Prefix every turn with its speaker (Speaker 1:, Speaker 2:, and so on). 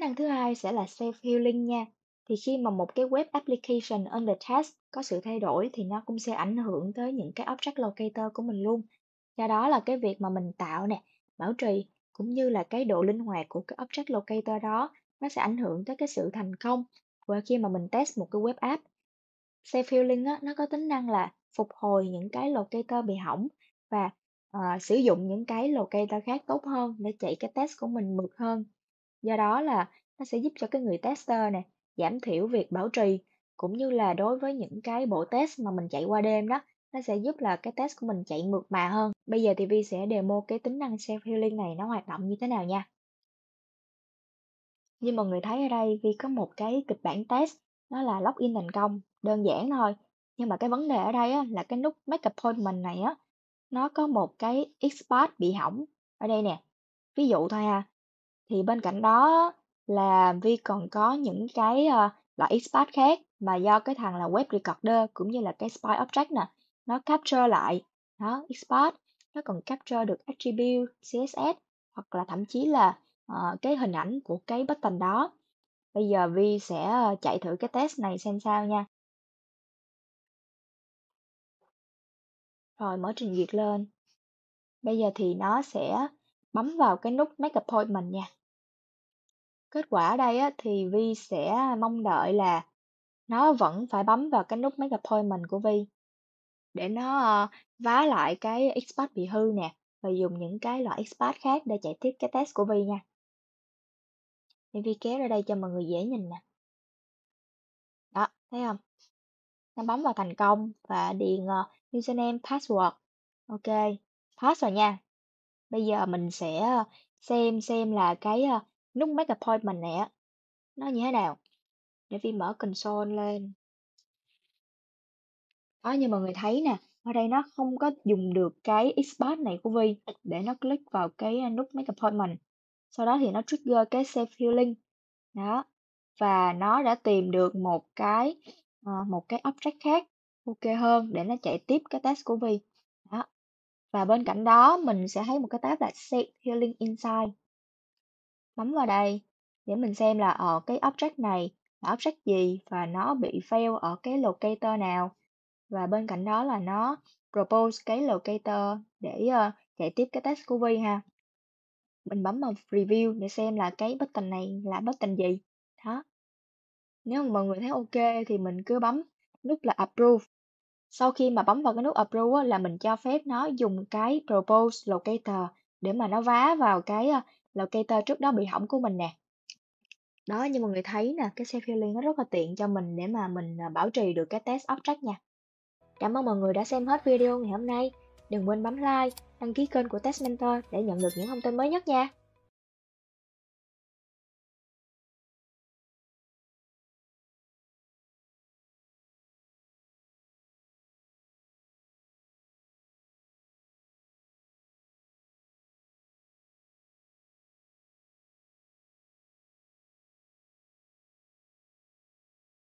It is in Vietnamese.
Speaker 1: Tính năng thứ hai sẽ là self-healing nha. Thì khi mà một cái web application under test có sự thay đổi thì nó cũng sẽ ảnh hưởng tới những cái object locator của mình luôn. Do đó là cái việc mà mình tạo nè, bảo trì cũng như là cái độ linh hoạt của cái object locator đó nó sẽ ảnh hưởng tới cái sự thành công và khi mà mình test một cái web app. Self-healing á, nó có tính năng là phục hồi những cái locator bị hỏng và uh, sử dụng những cái locator khác tốt hơn để chạy cái test của mình mượt hơn Do đó là nó sẽ giúp cho cái người tester nè giảm thiểu việc bảo trì cũng như là đối với những cái bộ test mà mình chạy qua đêm đó nó sẽ giúp là cái test của mình chạy mượt mà hơn. Bây giờ thì Vi sẽ demo cái tính năng self healing này nó hoạt động như thế nào nha. Như mọi người thấy ở đây Vi có một cái kịch bản test nó là login thành công, đơn giản thôi. Nhưng mà cái vấn đề ở đây á, là cái nút make appointment này á nó có một cái expat bị hỏng ở đây nè. Ví dụ thôi ha, thì bên cạnh đó là Vi còn có những cái, ờ, loại expat khác mà do cái thằng là web recorder cũng như là cái spy object nè, nó capture lại, đó, export, nó còn capture được attribute CSS hoặc là thậm chí là, ờ, cái hình ảnh của cái button đó. Bây giờ Vi sẽ, ờ, chạy thử cái test này xem sao nha. Rồi mở trình duyệt lên. Bây giờ thì nó sẽ bấm vào cái nút Make Appointment nha. Kết quả ở đây á, thì Vi sẽ mong đợi là nó vẫn phải bấm vào cái nút Make Appointment của Vi để nó ờ, vá lại cái expat bị hư nè và dùng những cái loại expat khác để chạy tiếp cái test của Vi nha. Thì Vi kéo ra đây cho mọi người dễ nhìn nè. Đó, thấy không? Nó bấm vào thành công và điền uh, username password. Ok, pass rồi nha. Bây giờ mình sẽ ờ, xem xem là cái ờ, nút Make Appointment này á nó như thế nào để Vi mở console lên đó như mọi người thấy nè ở đây nó không có dùng được cái export này của Vi để nó click vào cái à, nút Make Appointment sau đó thì nó trigger cái Save Healing đó và nó đã tìm được một cái ờ, một cái object khác ok hơn để nó chạy tiếp cái test của Vi đó và bên cạnh đó mình sẽ thấy một cái tab là Save Healing Inside bấm vào đây để mình xem là ở ờ, cái object này là object gì và nó bị fail ở cái locator nào và bên cạnh đó là nó propose cái locator để uh, chạy tiếp cái test của vi ha mình bấm vào review để xem là cái button này là button gì đó nếu mà mọi người thấy ok thì mình cứ bấm nút là approve sau khi mà bấm vào cái nút approve là mình cho phép nó dùng cái propose locator để mà nó vá vào cái ờ, là cây tơ trước đó bị hỏng của mình nè đó như mọi người thấy nè cái self healing nó rất là tiện cho mình để mà mình à, bảo trì được cái test abstract nha cảm ơn mọi người đã xem hết video ngày hôm nay đừng quên bấm like đăng ký kênh của test mentor để nhận được những thông tin mới nhất nha